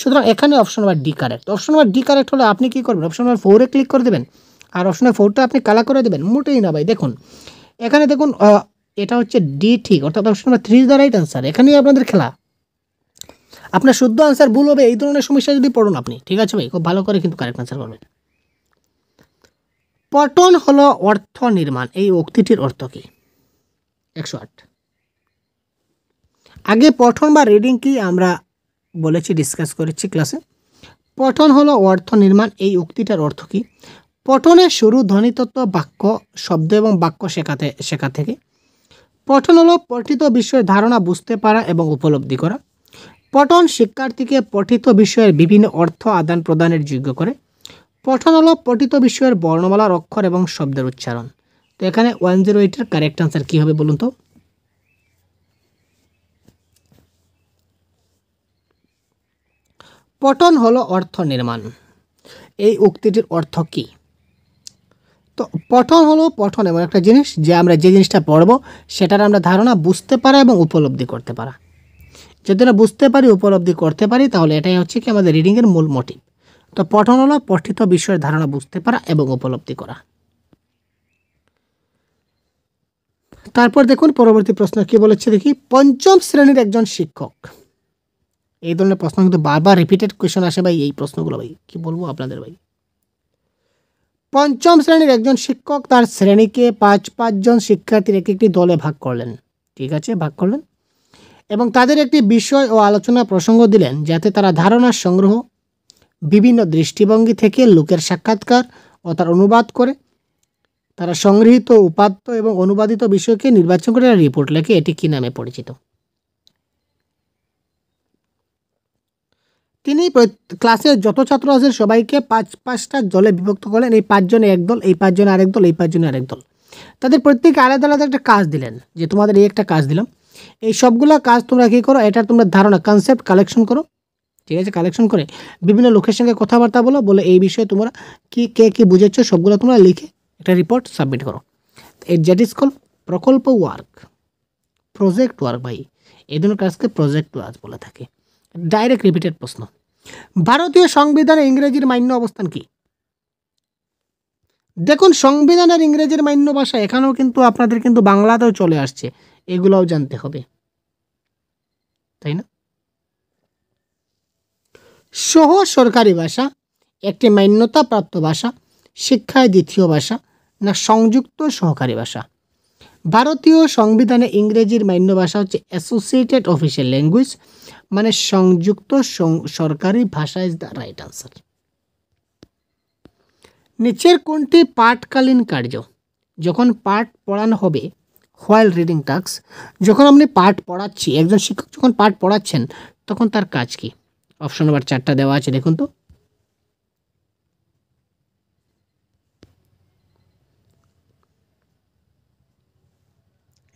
S1: সুতরাং এখানে option number D correct option number D correct হলে আপনি কী করবেন অপশন নাম্বার ফোরে ক্লিক করে দেবেন আর অপশনে ফোরটা আপনি কালা করে দেবেন মোটেই না ভাই দেখুন এখানে দেখুন এটা হচ্ছে ডি ঠিক অর্থাৎ option number three is the right answer এখানেই আপনাদের খেলা আপনার শুদ্ধ আনসার ভুল হবে এই ধরনের সমস্যা যদি পড়ুন আপনি ঠিক আছে ভাই খুব ভালো করে কিন্তু কারেক্ট আনসার করবেন পটন হলো অর্থ নির্মাণ এই উক্তিটির অর্থ কী একশো আট আগে পঠন বা রিডিং কি আমরা বলেছি ডিসকাস করেছি ক্লাসে পঠন হলো অর্থ নির্মাণ এই উক্তিটার অর্থ কী পঠনের শুরু ধ্বনিতত্ত্ব বাক্য শব্দ এবং বাক্য শেখাতে শেখা থেকে পঠন হলো পঠিত বিষয়ের ধারণা বুঝতে পারা এবং উপলব্ধি করা পঠন শিক্ষার্থীকে পঠিত বিষয়ের বিভিন্ন অর্থ আদান প্রদানের যোগ্য করে পঠন হলো পঠিত বিষয়ের বর্ণমালার অক্ষর এবং শব্দের উচ্চারণ তো এখানে ওয়ান জিরো এইটের কারেক্ট আনসার কী হবে বলুন তো পঠন হলো অর্থ নির্মাণ এই উক্তিটির অর্থ কী তো পঠন হলো পঠন এমন একটা জিনিস যে আমরা যে জিনিসটা পড়ব সেটার আমরা ধারণা বুঝতে পারা এবং উপলব্ধি করতে পারা যদি আমরা বুঝতে পারি উপলব্ধি করতে পারি তাহলে এটাই হচ্ছে কি আমাদের রিডিংয়ের মূল মোটিভ তো পঠন হলো পঠিত বিষয়ের ধারণা বুঝতে পারা এবং উপলব্ধি করা তারপর দেখুন পরবর্তী প্রশ্ন কি বলেছে দেখি পঞ্চম শ্রেণীর একজন শিক্ষক এই ধরনের প্রশ্ন কিন্তু বারবার রিপিটেড কোয়েশন আসে ভাই এই প্রশ্নগুলো ভাই কি বলবো আপনাদের ভাই পঞ্চম শ্রেণীর একজন শিক্ষক তার শ্রেণীকে পাঁচ পাঁচজন শিক্ষার্থীর এক একটি দলে ভাগ করলেন ঠিক আছে ভাগ করলেন এবং তাদের একটি বিষয় ও আলোচনা প্রসঙ্গ দিলেন যাতে তারা ধারণা সংগ্রহ বিভিন্ন দৃষ্টিভঙ্গি থেকে লোকের সাক্ষাৎকার ও তার অনুবাদ করে তারা সংগৃহীত উপাত্ত এবং অনুবাদিত বিষয়কে নির্বাচন করে রিপোর্ট লেখে এটি কী নামে পরিচিত তিনি ক্লাসের যত ছাত্র আছে সবাইকে পাঁচ পাঁচটা দলে বিভক্ত করলেন এই পাঁচজনে একদল এই পাঁচজনে আরেক দল এই পাঁচজনে আরেক দল তাদের প্রত্যেকে আলাদা আলাদা একটা কাজ দিলেন যে তোমাদের এই একটা কাজ দিলাম এই সবগুলো কাজ তোমরা কী করো এটা তোমরা ধারণা কনসেপ্ট কালেকশন করো ঠিক আছে কালেকশন করে বিভিন্ন লোকের সঙ্গে কথাবার্তা বলো বলে এই বিষয়ে তোমরা কি কে কী বুঝেছ সবগুলো তোমরা লিখে একটা রিপোর্ট সাবমিট করো এর ইস কল প্রকল্প ওয়ার্ক প্রজেক্ট ওয়ার্ক ভাই এই ধরনের কাজকে প্রজেক্ট ওয়ার্ক বলে থাকে ডাইরেক্ট রিপিটেড প্রশ্ন ভারতীয় সংবিধানে ইংরেজির মান্য অবস্থান কি দেখুন সংবিধানের ইংরেজির মান্য ভাষা এখানেও কিন্তু আপনাদের কিন্তু বাংলাতেও চলে আসছে এগুলোও জানতে হবে তাই না সহ সরকারি ভাষা একটি মান্যতাপ্রাপ্ত ভাষা শিক্ষায় দ্বিতীয় ভাষা না সংযুক্ত সহকারী ভাষা ভারতীয় সংবিধানে ইংরেজির মান্য ভাষা হচ্ছে অ্যাসোসিয়েটেড অফিসিয়াল ল্যাঙ্গুয়েজ মানে সংযুক্ত সরকারি ভাষা ইজ দ্য রাইট আনসার নিচের কোনটি পাঠকালীন কার্য যখন পাঠ পড়ানো হবে হোয়াইল রিডিং টাস্ক যখন আপনি পাঠ পড়াচ্ছি একজন শিক্ষক যখন পাঠ পড়াচ্ছেন তখন তার কাজ কি অপশন নাম্বার চারটা দেওয়া আছে দেখুন তো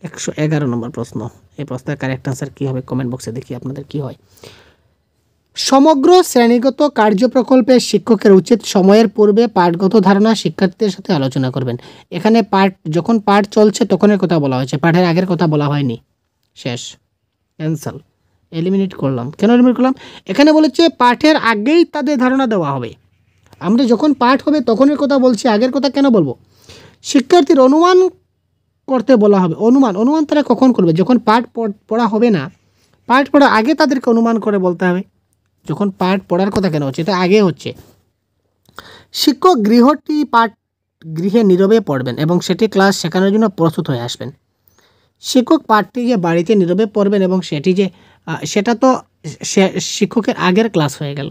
S1: একশো এগারো নম্বর প্রশ্ন এই প্রশ্নের কারেক্ট আনসার কী হবে কমেন্ট বক্সে দেখি আপনাদের কি হয় সমগ্র শ্রেণীগত কার্য শিক্ষকের উচিত সময়ের পূর্বে পাঠগত ধারণা শিক্ষার্থীদের সাথে আলোচনা করবেন এখানে পাঠ যখন পাঠ চলছে তখনের কথা বলা হয়েছে পাঠের আগের কথা বলা হয়নি শেষ ক্যান্সেল এলিমিনেট করলাম কেন এলিমিনেট করলাম এখানে বলেছে পাঠের আগেই তাদের ধারণা দেওয়া হবে আমরা যখন পাঠ হবে তখনের কথা বলছি আগের কথা কেন বলবো শিক্ষার্থীর অনুমান করতে বলা হবে অনুমান অনুমান তারা কখন করবে যখন পাঠ পড়া হবে না পাঠ পড়া আগে তাদেরকে অনুমান করে বলতে হবে যখন পাঠ পড়ার কথা কেন হচ্ছে এটা আগে হচ্ছে শিক্ষক গৃহটি পাঠ গৃহে নীরবে পড়বেন এবং সেটি ক্লাস শেখানোর জন্য প্রস্তুত হয়ে আসবেন শিক্ষক পাঠটি যে বাড়িতে নীরবে পড়বেন এবং সেটি যে সেটা তো শিক্ষকের আগের ক্লাস হয়ে গেল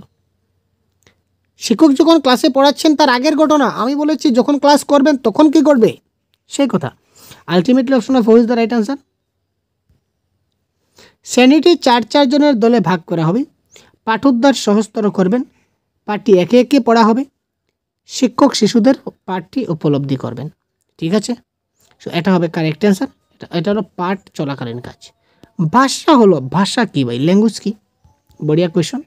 S1: শিক্ষক যখন ক্লাসে পড়াচ্ছেন তার আগের ঘটনা আমি বলেছি যখন ক্লাস করবেন তখন কি করবে সেই কথা ultimately option of is the right answer শ্রেণীটি চার চারজনের দলে ভাগ করা হবে পাঠোদ্ধার সহজতর করবেন পাঠটি একে একে পড়া হবে শিক্ষক শিশুদের পাঠটি উপলব্ধি করবেন ঠিক আছে সো এটা হবে কারেক্ট অ্যান্সার এটা এটা হলো পাঠ চলাকালীন কাজ ভাষা হলো ভাষা কী ভাই ল্যাঙ্গুয়েজ কী বড়িয়া কোয়েশন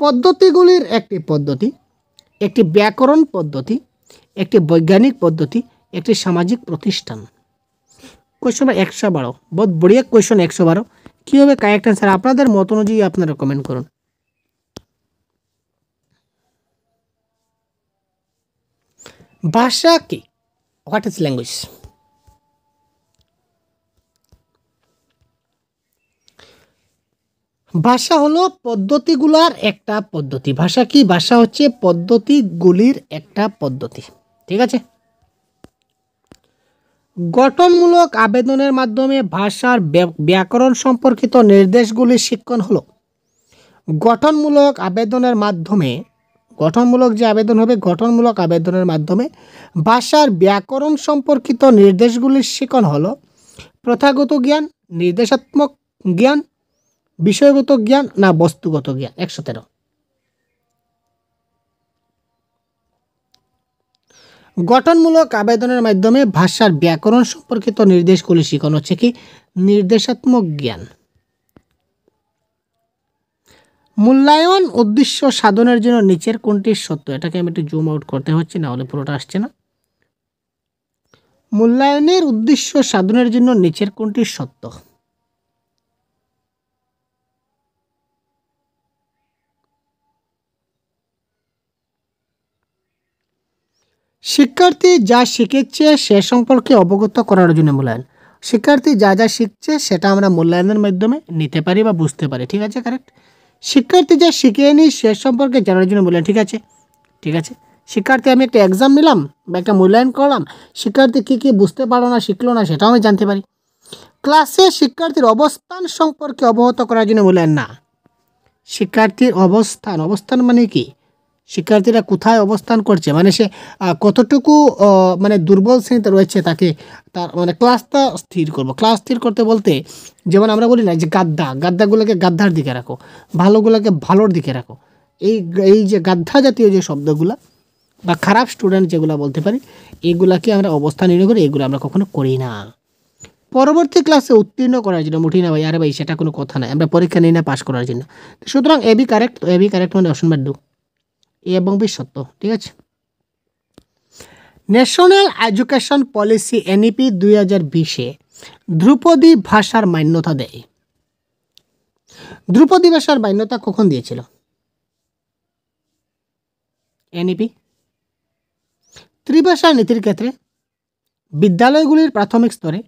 S1: পদ্ধতিগুলির একটি পদ্ধতি একটি ব্যাকরণ পদ্ধতি একটি বৈজ্ঞানিক পদ্ধতি একটি সামাজিক প্রতিষ্ঠান কোয়েশন একশো বারো বহুত বড়িয়া কোয়েশন একশো বারো কী হবে কারেক্ট অ্যান্সার আপনাদের মত অনুযায়ী আপনারা কমেন্ট করুন ভাষা কি হোয়াট ইজ ল্যাঙ্গুয়েজ ভাষা হলো পদ্ধতিগুলার একটা পদ্ধতি ভাষা কি ভাষা হচ্ছে পদ্ধতিগুলির একটা পদ্ধতি ঠিক আছে গঠনমূলক আবেদনের মাধ্যমে ভাষার ব্যাকরণ সম্পর্কিত নির্দেশগুলি শিক্ষণ হলো গঠনমূলক আবেদনের মাধ্যমে গঠনমূলক যে আবেদন হবে গঠনমূলক আবেদনের মাধ্যমে ভাষার ব্যাকরণ সম্পর্কিত নির্দেশগুলির শিক্ষণ হলো প্রথাগত জ্ঞান নির্দেশাত্মক জ্ঞান বিষয়গত জ্ঞান না বস্তুগত জ্ঞান একশো তেরো গঠনমূলক আবেদনের মাধ্যমে ভাষার ব্যাকরণ সম্পর্কিত নির্দেশগুলি শিখন হচ্ছে কি নির্দেশাত্মক জ্ঞান মূল্যায়ন উদ্দেশ্য সাধনের জন্য নিচের কোনটি সত্য এটাকে আমি একটু জুম আউট করতে হচ্ছে না হলে পুরোটা আসছে না মূল্যায়নের উদ্দেশ্য সাধনের জন্য নিচের কোনটি সত্য শিক্ষার্থী যা শিখেছে সে সম্পর্কে অবগত করার জন্য মূল্যায়ন শিক্ষার্থী যা যা শিখছে সেটা আমরা মূল্যায়নের মাধ্যমে নিতে পারি বা বুঝতে পারি ঠিক আছে কারেক্ট শিক্ষার্থী যা শিখেনি সে সম্পর্কে জানার জন্য মূল্যায়ন ঠিক আছে ঠিক আছে শিক্ষার্থী আমি একটা এক্সাম নিলাম বা একটা মূল্যায়ন করলাম শিক্ষার্থী কী কী বুঝতে পারলো না শিখলো না সেটাও আমি জানতে পারি ক্লাসে শিক্ষার্থীর অবস্থান সম্পর্কে অবগত করার জন্য মূল্যায়ন না শিক্ষার্থীর অবস্থান অবস্থান মানে কি শিক্ষার্থীরা কোথায় অবস্থান করছে মানে সে কতটুকু মানে দুর্বল শ্রেণীতে রয়েছে তাকে তার মানে ক্লাসটা স্থির করব ক্লাস স্থির করতে বলতে যেমন আমরা বলি না যে গাদ্দা গাদ্দাগুলোকে গাদ্দার দিকে রাখো ভালোগুলোকে ভালোর দিকে রাখো এই এই যে গাদ্দা জাতীয় যে শব্দগুলো বা খারাপ স্টুডেন্ট যেগুলো বলতে পারি এগুলাকে আমরা অবস্থান নির্ণয় করি এগুলো আমরা কখনো করি না পরবর্তী ক্লাসে উত্তীর্ণ করার জন্য মুঠি না ভাই আরে ভাই সেটা কোনো কথা নয় আমরা পরীক্ষা নিই না পাশ করার জন্য সুতরাং এবি কারেক্ট এবি কারেক্ট মানে অপশন নাম্বার টু এ এবং বিশ্বত্ব ঠিক আছে ন্যাশনাল এডুকেশন পলিসি এনইপি দুই হাজার বিশে ধ্রুপদী ভাষার মান্যতা দেয় ধ্রুপদী ভাষার মান্যতা কখন দিয়েছিল এনইপি e ত্রিভাষা নীতির ক্ষেত্রে বিদ্যালয়গুলির প্রাথমিক স্তরে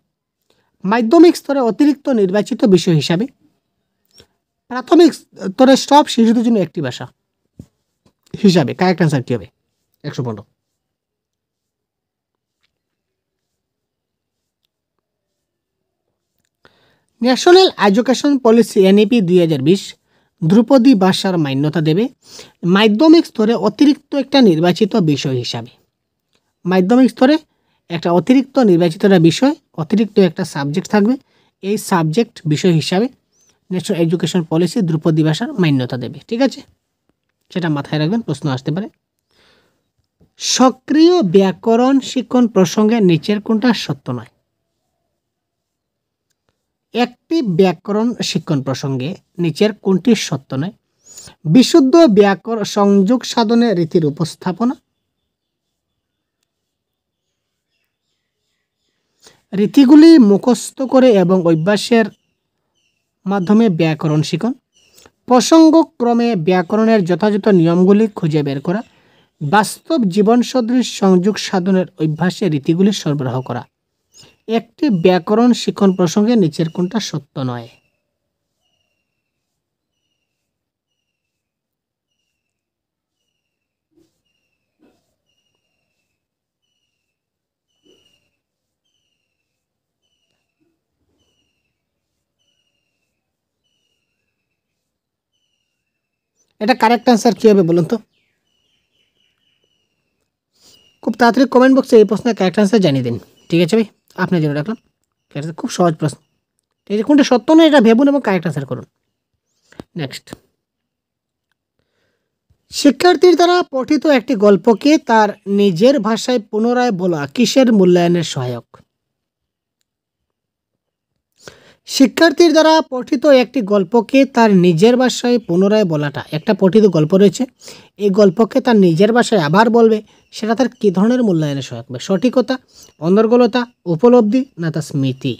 S1: মাধ্যমিক স্তরে অতিরিক্ত নির্বাচিত বিষয় হিসাবে প্রাথমিক স্তরে সব শিশুদের জন্য একটি ভাষা হিসাবে কারেক্ট অ্যান্সার কী হবে একশো পনেরো ন্যাশনাল এডুকেশন পলিসি এনএপি দুই হাজার বিশ ধ্রুপদী ভাষার মান্যতা দেবে মাধ্যমিক স্তরে অতিরিক্ত একটা নির্বাচিত বিষয় হিসাবে মাধ্যমিক স্তরে একটা অতিরিক্ত নির্বাচিত একটা বিষয় অতিরিক্ত একটা সাবজেক্ট থাকবে এই সাবজেক্ট বিষয় হিসাবে ন্যাশনাল এডুকেশন পলিসি ধ্রুপদী ভাষার মান্যতা দেবে ঠিক আছে সেটা মাথায় রাখবেন প্রশ্ন আসতে পারে সক্রিয় ব্যাকরণ শিক্ষণ প্রসঙ্গে নিচের কোনটা সত্য নয় একটি ব্যাকরণ শিক্ষণ প্রসঙ্গে নিচের কোনটি সত্য নয় বিশুদ্ধ ব্যাকরণ সংযোগ সাধনে রীতির উপস্থাপনা রীতিগুলি মুখস্থ করে এবং অভ্যাসের মাধ্যমে ব্যাকরণ শিখন প্রসঙ্গক্রমে ব্যাকরণের যথাযথ নিয়মগুলি খুঁজে বের করা বাস্তব জীবন সদৃশ সংযোগ সাধনের অভ্যাসে রীতিগুলি সরবরাহ করা একটি ব্যাকরণ শিক্ষণ প্রসঙ্গে নিচের কোনটা সত্য নয় এটা কারেক্ট অ্যান্সার কী হবে বলুন তো খুব তাড়াতাড়ি কমেন্ট বক্সে এই প্রশ্নের কারেক্ট অ্যান্সার জানিয়ে দিন ঠিক আছে ভাই আপনার জন্য রাখলাম ঠিক আছে খুব সহজ প্রশ্ন ঠিক আছে কোনটা সত্য নয় এটা ভেবুন এবং কারেক্ট অ্যান্সার করুন নেক্সট শিক্ষার্থীর দ্বারা পঠিত একটি গল্পকে তার নিজের ভাষায় পুনরায় বলা কিসের মূল্যায়নের সহায়ক শিক্ষার্থীর দ্বারা পঠিত একটি গল্পকে তার নিজের ভাষায় পুনরায় বলাটা একটা পঠিত গল্প রয়েছে এই গল্পকে তার নিজের ভাষায় আবার বলবে সেটা তার কী ধরনের মূল্যায়নে সহায়কবে সঠিকতা অন্তর্গলতা উপলব্ধি না তার স্মৃতি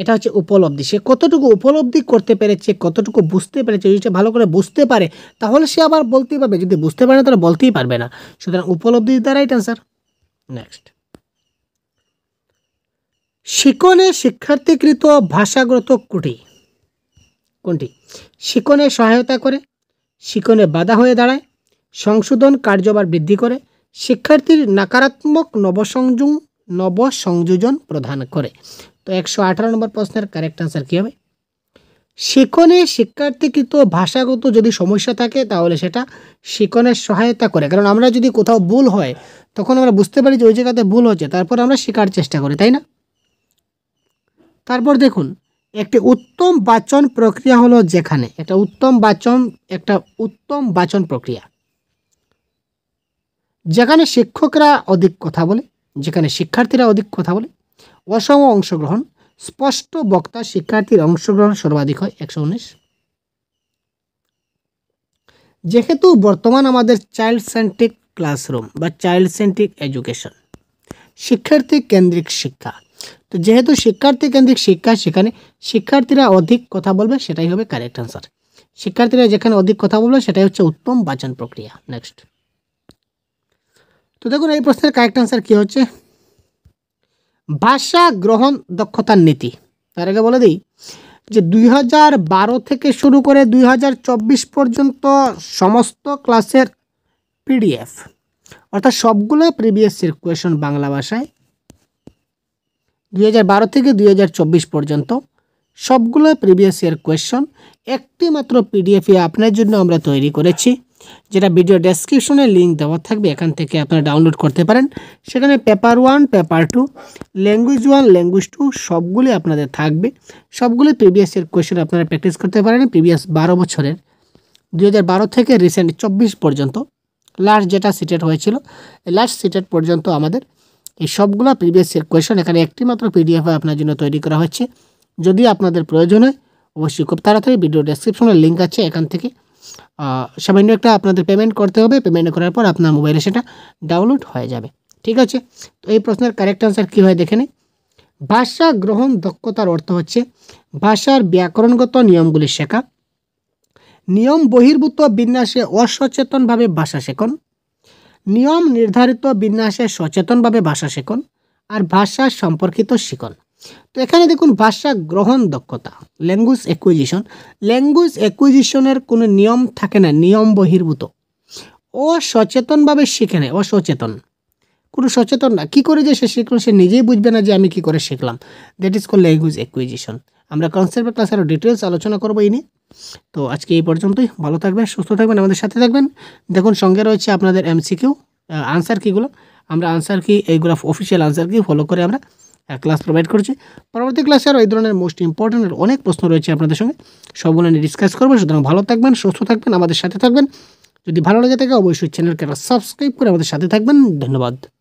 S1: এটা হচ্ছে উপলব্ধি সে কতটুকু উপলব্ধি করতে পেরেছে কতটুকু বুঝতে পেরেছে যদি সে ভালো করে বুঝতে পারে তাহলে সে আবার বলতেই পারবে যদি বুঝতে পারে না তাহলে বলতেই পারবে না সুতরাং উপলব্ধির দ্বারাই এটা স্যার নেক্সট শিকনে শিক্ষার্থীকৃত ভাষাগত কুটি কোনটি শিকনে সহায়তা করে শিকনে বাধা হয়ে দাঁড়ায় সংশোধন কার্যবার বৃদ্ধি করে শিক্ষার্থীর নাকারাত্মক নবসংযোগ নবসংযোজন প্রদান করে তো একশো আঠারো নম্বর প্রশ্নের কারেক্ট আনসার কী হবে শিকনে শিক্ষার্থীকৃত ভাষাগত যদি সমস্যা থাকে তাহলে সেটা শিকনের সহায়তা করে কারণ আমরা যদি কোথাও ভুল হয় তখন আমরা বুঝতে পারি যে ওই জায়গাতে ভুল হচ্ছে তারপর আমরা শেখার চেষ্টা করি তাই না তারপর দেখুন একটি উত্তম বাচন প্রক্রিয়া হলো যেখানে একটা উত্তম বাচন একটা উত্তম বাচন প্রক্রিয়া যেখানে শিক্ষকরা অধিক কথা বলে যেখানে শিক্ষার্থীরা অধিক কথা বলে অসম অংশগ্রহণ স্পষ্ট বক্তা শিক্ষার্থীর অংশগ্রহণ সর্বাধিক হয় একশো উনিশ যেহেতু বর্তমান আমাদের চাইল্ড সেন্ট্রিক ক্লাসরুম বা চাইল্ড সেন্ট্রিক এডুকেশন শিক্ষার্থী কেন্দ্রিক শিক্ষা তো যেহেতু শিক্ষার্থী কেন্দ্রিক শিক্ষা সেখানে শিক্ষার্থীরা অধিক কথা বলবে সেটাই হবে কারেক্ট অ্যান্সার শিক্ষার্থীরা যেখানে অধিক কথা বলবে সেটাই হচ্ছে উত্তম বাচন প্রক্রিয়া নেক্সট তো দেখুন এই প্রশ্নের কারেক্ট অ্যান্সার কী হচ্ছে ভাষা গ্রহণ দক্ষতার নীতি তার আগে বলে দিই যে দুই থেকে শুরু করে দুই পর্যন্ত সমস্ত ক্লাসের পিডিএফ অর্থাৎ সবগুলো প্রিভিয়াস কোয়েশন বাংলা ভাষায় দুই থেকে দুই পর্যন্ত সবগুলো প্রিভিয়াস ইয়ার কোয়েশন একটি মাত্র পিডিএফ আপনার জন্য আমরা তৈরি করেছি যেটা ভিডিও ডেসক্রিপশনে লিঙ্ক দেওয়া থাকবে এখান থেকে আপনারা ডাউনলোড করতে পারেন সেখানে paper one paper two language one language two সবগুলি আপনাদের থাকবে সবগুলি প্রিভিয়াস ইয়ার কোয়েশন আপনারা প্র্যাকটিস করতে পারেন প্রিভিয়াস বারো বছরের দু থেকে রিসেন্ট চব্বিশ পর্যন্ত লাস্ট যেটা সিটেড হয়েছিল লাস্ট সিটেড পর্যন্ত আমাদের এই সবগুলো প্রিভিয়াস ইয়ার কোয়েশন এখানে একটি মাত্র পিডিএফ আপনার জন্য তৈরি করা হচ্ছে যদি আপনাদের প্রয়োজন হয় অবশ্যই খুব তাড়াতাড়ি ভিডিও ডেসক্রিপশনে লিঙ্ক আছে এখান থেকে সামান্য একটা আপনাদের পেমেন্ট করতে হবে পেমেন্ট করার পর আপনার মোবাইলে সেটা ডাউনলোড হয়ে যাবে ঠিক আছে তো এই প্রশ্নের কারেক্ট আনসার কী হয় দেখে ভাষা গ্রহণ দক্ষতার অর্থ হচ্ছে ভাষার ব্যাকরণগত নিয়মগুলি শেখা নিয়ম বহির্ভূত বিন্যাসে অসচেতনভাবে ভাষা শেখন নিয়ম নির্ধারিত বিন্যাসে সচেতনভাবে ভাষা শেখুন আর ভাষা সম্পর্কিত শিখুন তো এখানে দেখুন ভাষা গ্রহণ দক্ষতা ল্যাঙ্গুয়েজ অ্যাকুইজিশন ল্যাঙ্গুয়েজ অ্যাকুইজিশনের কোনো নিয়ম থাকে না নিয়ম বহির্ভূত অসচেতনভাবে শিখে নেয় অসচেতন কোনো সচেতন না কী করে যে সে শিখলো সে নিজেই বুঝবে না যে আমি কি করে শিখলাম that is call language acquisition আমরা কনসেপ্ট ক্লাস আরও ডিটেলস আলোচনা করবো এই নিয়ে তো আজকে এই পর্যন্তই ভালো থাকবেন সুস্থ থাকবেন আমাদের সাথে থাকবেন দেখুন সঙ্গে রয়েছে আপনাদের এমসিকিউ আনসার কীগুলো আমরা আনসার কি এইগুলো অফিসিয়াল আনসার কি ফলো করে আমরা ক্লাস প্রোভাইড করছি পরবর্তী ক্লাসে আরও এই ধরনের মোস্ট ইম্পর্ট্যান্ট অনেক প্রশ্ন রয়েছে আপনাদের সঙ্গে সবগুলো নিয়ে ডিসকাস করবো সুতরাং ভালো থাকবেন সুস্থ থাকবেন আমাদের সাথে থাকবেন যদি ভালো লেগে থাকে অবশ্যই চ্যানেলকে সাবস্ক্রাইব করে আমাদের সাথে থাকবেন ধন্যবাদ